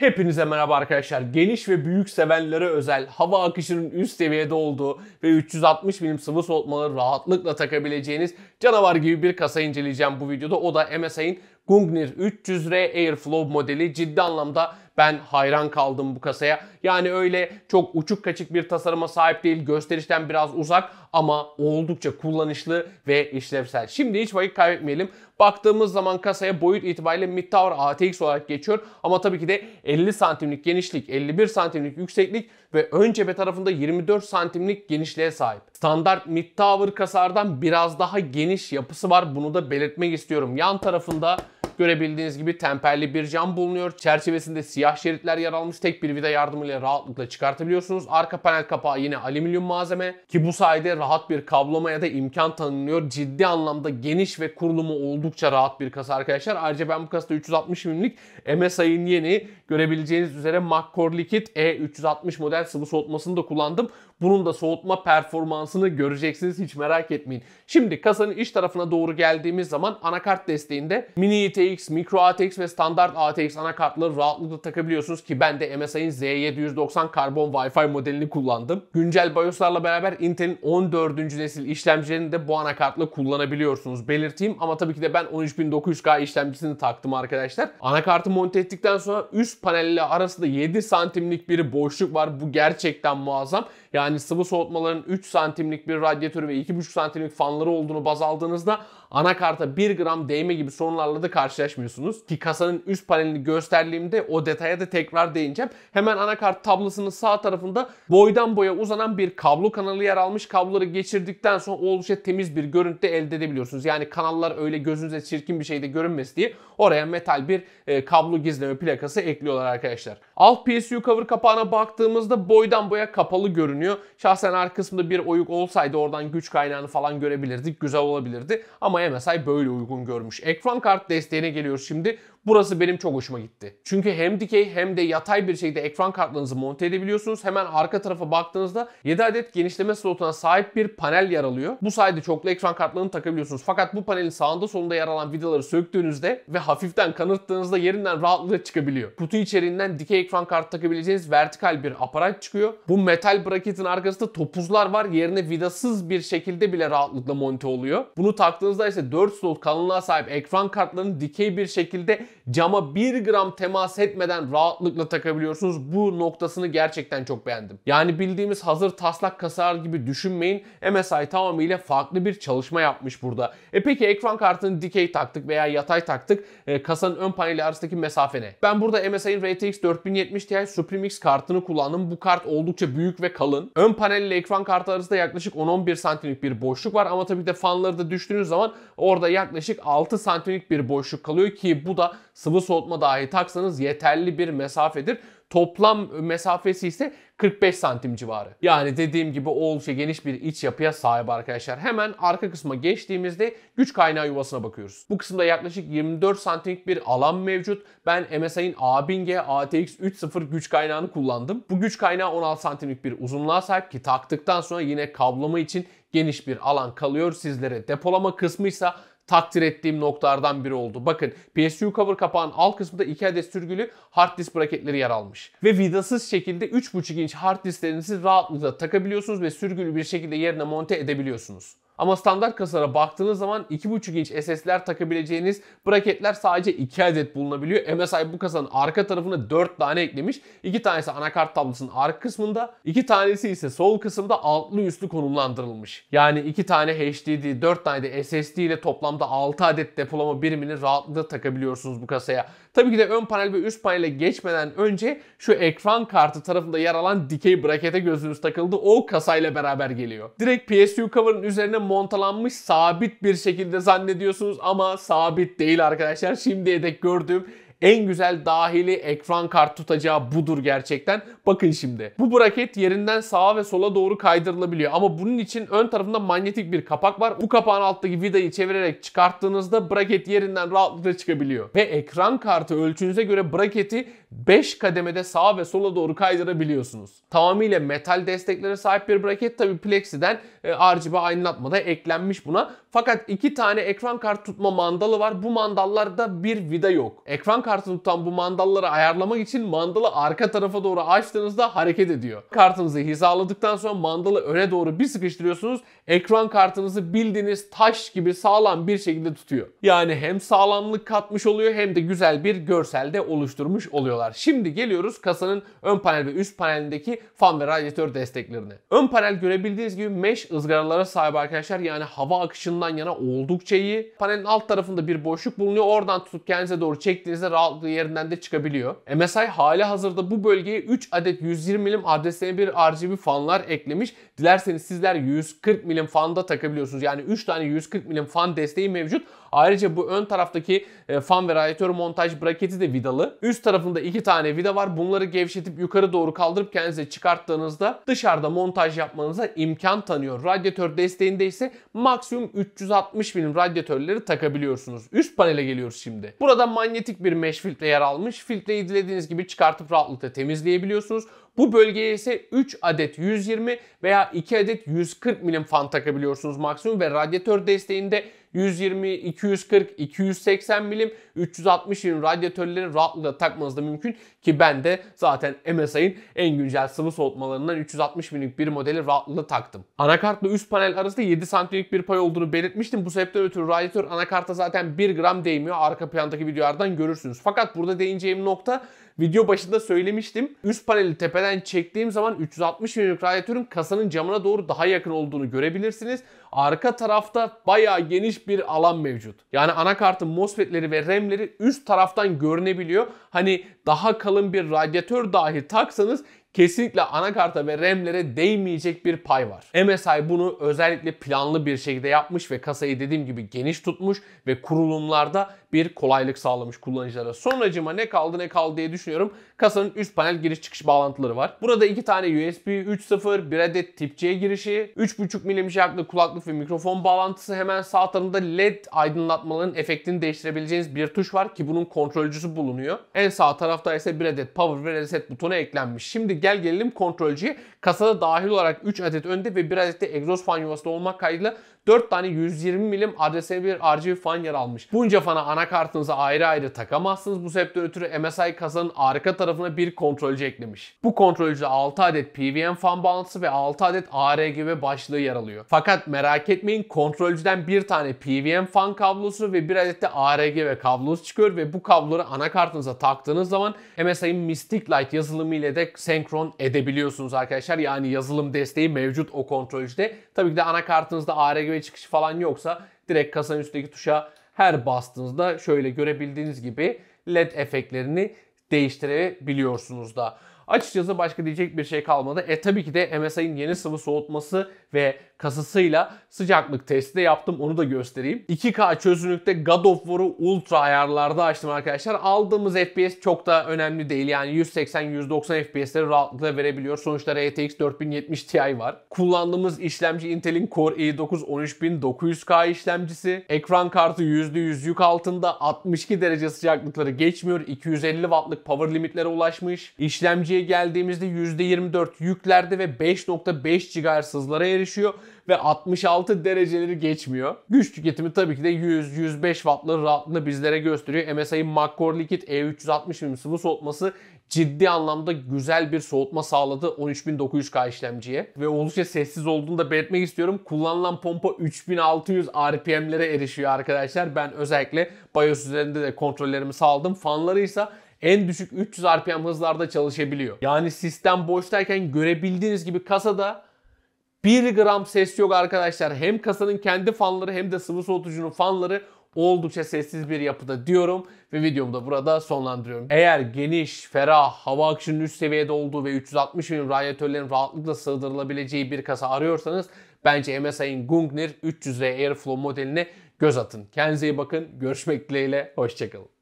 Hepinize merhaba arkadaşlar. Geniş ve büyük sevenlere özel hava akışının üst seviyede olduğu ve 360 milim sıvı soğutmalı rahatlıkla takabileceğiniz canavar gibi bir kasa inceleyeceğim bu videoda. O da MSI'nin Gungnir 300R Airflow modeli ciddi anlamda ben hayran kaldım bu kasaya. Yani öyle çok uçuk kaçık bir tasarıma sahip değil. Gösterişten biraz uzak ama oldukça kullanışlı ve işlevsel. Şimdi hiç vakit kaybetmeyelim. Baktığımız zaman kasaya boyut itibariyle Midtower ATX olarak geçiyor. Ama tabii ki de 50 santimlik genişlik, 51 santimlik yükseklik ve ön cephe tarafında 24 santimlik genişliğe sahip. Standart Midtower kasardan biraz daha geniş yapısı var. Bunu da belirtmek istiyorum. Yan tarafında Görebildiğiniz gibi temperli bir cam bulunuyor. Çerçevesinde siyah şeritler yer almış. Tek bir vida yardımıyla rahatlıkla çıkartabiliyorsunuz. Arka panel kapağı yine alüminyum malzeme ki bu sayede rahat bir kablomaya da imkan tanınıyor. Ciddi anlamda geniş ve kurulumu oldukça rahat bir kasa arkadaşlar. Ayrıca ben bu kasada 360 mm'lik MSI'nin yeni görebileceğiniz üzere McCore Liquid E360 model sıvı soğutmasını da kullandım. Bunun da soğutma performansını göreceksiniz hiç merak etmeyin. Şimdi kasanın iç tarafına doğru geldiğimiz zaman anakart desteğinde mini ATX, e micro ATX ve standart ATX anakartları rahatlıkla takabiliyorsunuz ki ben de MSI'nin Z790 karbon Wi-Fi modelini kullandım. Güncel BIOS'larla beraber Intel'in 14. nesil işlemcilerini de bu anakartla kullanabiliyorsunuz belirteyim ama tabii ki de ben 13900K işlemcisini taktım arkadaşlar. Anakartı monte ettikten sonra üst panelle arasında 7 santimlik bir boşluk var. Bu gerçekten muazzam. Yani yani sıvı soğutmaların 3 santimlik bir radyatörü ve 2,5 santimlik fanları olduğunu baz aldığınızda anakarta 1 gram değme gibi sorunlarla da karşılaşmıyorsunuz. Ki kasanın üst panelini gösterdiğimde o detaya da tekrar değineceğim. Hemen anakart tablosunun sağ tarafında boydan boya uzanan bir kablo kanalı yer almış. Kabloları geçirdikten sonra oldukça temiz bir görüntü elde edebiliyorsunuz. Yani kanallar öyle gözünüze çirkin bir şeyde görünmesi diye oraya metal bir e, kablo gizleme plakası ekliyorlar arkadaşlar. Alt PSU cover kapağına baktığımızda boydan boya kapalı görünüyor. Şahsen arkasında bir oyuk olsaydı oradan güç kaynağını falan görebilirdik. Güzel olabilirdi. Ama ama MSI böyle uygun görmüş. Ekran kart desteğine geliyoruz şimdi. Burası benim çok hoşuma gitti. Çünkü hem dikey hem de yatay bir şekilde ekran kartlarınızı monte edebiliyorsunuz. Hemen arka tarafa baktığınızda 7 adet genişleme slotuna sahip bir panel yer alıyor. Bu sayede çoklu ekran kartlarını takabiliyorsunuz. Fakat bu panelin sağında solunda yer alan vidaları söktüğünüzde ve hafiften kanırttığınızda yerinden rahatlıkla çıkabiliyor. Kutu içeriğinden dikey ekran kartı takabileceğiniz vertikal bir aparat çıkıyor. Bu metal braketin arkasında topuzlar var. Yerine vidasız bir şekilde bile rahatlıkla monte oluyor. Bunu taktığınızda ise 4 slot kalınlığa sahip ekran kartlarını dikey bir şekilde cama 1 gram temas etmeden rahatlıkla takabiliyorsunuz. Bu noktasını gerçekten çok beğendim. Yani bildiğimiz hazır taslak kasar gibi düşünmeyin. MSI tamamıyla farklı bir çalışma yapmış burada. E peki ekran kartını dikey taktık veya yatay taktık. E, kasanın ön paneli arasındaki mesafe ne? Ben burada MSI'nin RTX 4070 Ti Supreme X kartını kullandım. Bu kart oldukça büyük ve kalın. Ön panel ile ekran kartı arasında yaklaşık 10-11 santimlik bir boşluk var ama tabii de fanları da düştüğünüz zaman orada yaklaşık 6 santimlik bir boşluk kalıyor ki bu da sıvı soğutma dahi taksanız yeterli bir mesafedir. Toplam mesafesi ise 45 santim civarı. Yani dediğim gibi oldukça geniş bir iç yapıya sahip arkadaşlar. Hemen arka kısma geçtiğimizde güç kaynağı yuvasına bakıyoruz. Bu kısımda yaklaşık 24 santimlik bir alan mevcut. Ben MSI'nin A1000G ATX 3.0 güç kaynağını kullandım. Bu güç kaynağı 16 santimlik bir uzunluğa sahip ki taktıktan sonra yine kablama için geniş bir alan kalıyor sizlere. Depolama kısmı ise takdir ettiğim noktalardan biri oldu. Bakın PSU cover kapağın alt kısmında 2 adet sürgülü hard disk braketleri yer almış. Ve vidasız şekilde 3.5 inç hard disklerinizi rahatlıkla takabiliyorsunuz ve sürgülü bir şekilde yerine monte edebiliyorsunuz. Ama standart kasalara baktığınız zaman 2.5 inç SSD'ler takabileceğiniz braketler sadece 2 adet bulunabiliyor. MSI bu kasanın arka tarafına 4 tane eklemiş. 2 tanesi anakart tablosunun arka kısmında, 2 tanesi ise sol kısımda altlı üstlü konumlandırılmış. Yani 2 tane HDD, 4 tane de SSD ile toplamda 6 adet depolama birimini rahatlıkla takabiliyorsunuz bu kasaya. Tabii ki de ön panel ve üst panele geçmeden önce şu ekran kartı tarafında yer alan dikey brakete gözünüz takıldı. O kasayla beraber geliyor. Direkt PSU cover'ın üzerine montalanmış sabit bir şekilde zannediyorsunuz ama sabit değil arkadaşlar. Şimdiye dek gördüğüm en güzel dahili ekran kart tutacağı budur gerçekten. Bakın şimdi. Bu braket yerinden sağa ve sola doğru kaydırılabiliyor. Ama bunun için ön tarafında manyetik bir kapak var. Bu kapağın alttaki vidayı çevirerek çıkarttığınızda braket yerinden rahatlıkla çıkabiliyor. Ve ekran kartı ölçünüze göre braketi 5 kademede sağa ve sola doğru kaydırabiliyorsunuz. Tamamıyla metal desteklere sahip bir braket tabi Plexi'den e, RGB da eklenmiş buna. Fakat iki tane ekran kartı tutma mandalı var. Bu mandallarda bir vida yok. Ekran kartını tutan bu mandalları ayarlamak için mandalı arka tarafa doğru açtığınızda hareket ediyor. Kartınızı hizaladıktan sonra mandalı öne doğru bir sıkıştırıyorsunuz. Ekran kartınızı bildiğiniz taş gibi sağlam bir şekilde tutuyor. Yani hem sağlamlık katmış oluyor hem de güzel bir görselde oluşturmuş oluyorlar. Şimdi geliyoruz kasanın ön panel ve üst panelindeki fan ve radyatör desteklerine. Ön panel görebildiğiniz gibi mesh ızgaralara sahip arkadaşlar. Yani hava akışının ondan yana oldukça iyi. Panelin alt tarafında bir boşluk bulunuyor. Oradan tutup kendinize doğru çektiğinizde rahatlığı yerinden de çıkabiliyor. MSI hali hazırda bu bölgeye 3 adet 120 mm adresine bir RGB fanlar eklemiş. Dilerseniz sizler 140 mm fan da takabiliyorsunuz. Yani 3 tane 140 mm fan desteği mevcut. Ayrıca bu ön taraftaki e, fan ve radyatör montaj braketi de vidalı. Üst tarafında 2 tane vida var. Bunları gevşetip yukarı doğru kaldırıp kendinize çıkarttığınızda dışarıda montaj yapmanıza imkan tanıyor. Radyatör desteğinde ise maksimum 3 360 milim radyatörleri takabiliyorsunuz. Üst panele geliyoruz şimdi. Burada manyetik bir mesh filtre yer almış. Filtreyi dilediğiniz gibi çıkartıp rahatlıkla temizleyebiliyorsunuz. Bu bölgeye ise 3 adet 120 veya 2 adet 140 milim fan takabiliyorsunuz maksimum ve radyatör desteğinde 120, 240, 280 milim, 360 milim radyatörleri rahatlıkla takmanız da mümkün ki ben de zaten MSI'ın en güncel sıvı soğutmalarından 360 milimlik bir modeli rahatlıkla taktım. Anakartla üst panel arasında 7 santimlik bir pay olduğunu belirtmiştim. Bu sebepten ötürü radyatör anakarta zaten 1 gram değmiyor. Arka plandaki videolardan görürsünüz. Fakat burada değineceğim nokta Video başında söylemiştim. Üst paneli tepeden çektiğim zaman 360 milimetrelik radyatörün kasanın camına doğru daha yakın olduğunu görebilirsiniz. Arka tarafta bayağı geniş bir alan mevcut. Yani anakartın MOSFET'leri ve RAM'leri üst taraftan görünebiliyor. Hani daha kalın bir radyatör dahi taksanız kesinlikle anakarta ve RAM'lere değmeyecek bir pay var. MSI bunu özellikle planlı bir şekilde yapmış ve kasayı dediğim gibi geniş tutmuş ve kurulumlarda bir kolaylık sağlamış kullanıcılara. Sonracıma ne kaldı ne kaldı diye düşünüyorum. Kasanın üst panel giriş çıkış bağlantıları var. Burada iki tane USB 3.0, bir adet tip C girişi, 3.5 mm jacklı kulaklık ve mikrofon bağlantısı hemen sağ tarafında LED aydınlatmaların efektini değiştirebileceğiniz bir tuş var ki bunun kontrolcüsü bulunuyor. En sağ tarafta ise bir adet power ve reset butonu eklenmiş. Şimdi gel gelelim kontrolcüye. Kasada dahil olarak 3 adet önde ve bir adet de egzoz fan yuvası olmak kaydıyla 4 tane 120 milim ads bir RGB fan yer almış. Bunca fana anakartınıza ayrı ayrı takamazsınız. Bu sebepten ötürü MSI kasanın arka tarafına bir kontrolcü eklemiş. Bu kontrolcüde 6 adet PWM fan bağlantısı ve 6 adet ARGB başlığı yer alıyor. Fakat merak etmeyin kontrolcüden bir tane PWM fan kablosu ve bir adet de ARGB kablosu çıkıyor ve bu kabloları anakartınıza taktığınız zaman MSI'nin Mystic Light yazılımı ile de senkron edebiliyorsunuz arkadaşlar. Yani yazılım desteği mevcut o kontrolcüde. Tabii ki de anakartınızda ARGB yukarıya çıkışı falan yoksa direkt kasanın üstteki tuşa her bastığınızda şöyle görebildiğiniz gibi led efektlerini değiştirebiliyorsunuz da. Açıkçası başka diyecek bir şey kalmadı. E tabii ki de MSI'nin yeni sıvı soğutması ve kasasıyla sıcaklık testi de yaptım. Onu da göstereyim. 2K çözünürlükte God of War'u ultra ayarlarda açtım arkadaşlar. Aldığımız FPS çok da önemli değil. Yani 180-190 FPS'leri rahatlıkla verebiliyor. Sonuçta RTX 4070 Ti var. Kullandığımız işlemci Intel'in Core i9 13900K işlemcisi. Ekran kartı %100 yük altında. 62 derece sıcaklıkları geçmiyor. 250 wattlık power limitlere ulaşmış. İşlemciye seviyeye geldiğimizde %24 yüklerde ve 5.5 GHz hızlara erişiyor ve 66 dereceleri geçmiyor. Güç tüketimi tabii ki de 100-105 wattları rahatlıkla bizlere gösteriyor. msi MacCore Liquid E360 mm sıvı soğutması ciddi anlamda güzel bir soğutma sağladı 13900K işlemciye. Ve oldukça sessiz olduğunu da belirtmek istiyorum. Kullanılan pompa 3600 RPM'lere erişiyor arkadaşlar. Ben özellikle BIOS üzerinde de kontrollerimi sağladım. Fanları ise en düşük 300 RPM hızlarda çalışabiliyor. Yani sistem boştayken görebildiğiniz gibi kasada 1 gram ses yok arkadaşlar. Hem kasanın kendi fanları hem de sıvı soğutucunun fanları oldukça sessiz bir yapıda diyorum ve videomu da burada sonlandırıyorum. Eğer geniş, ferah, hava akışının üst seviyede olduğu ve 360 bin radyatörlerin rahatlıkla sığdırılabileceği bir kasa arıyorsanız bence MSI'nin Gungnir 300V Airflow modeline göz atın. Kendinize iyi bakın. Görüşmek dileğiyle. Hoşçakalın.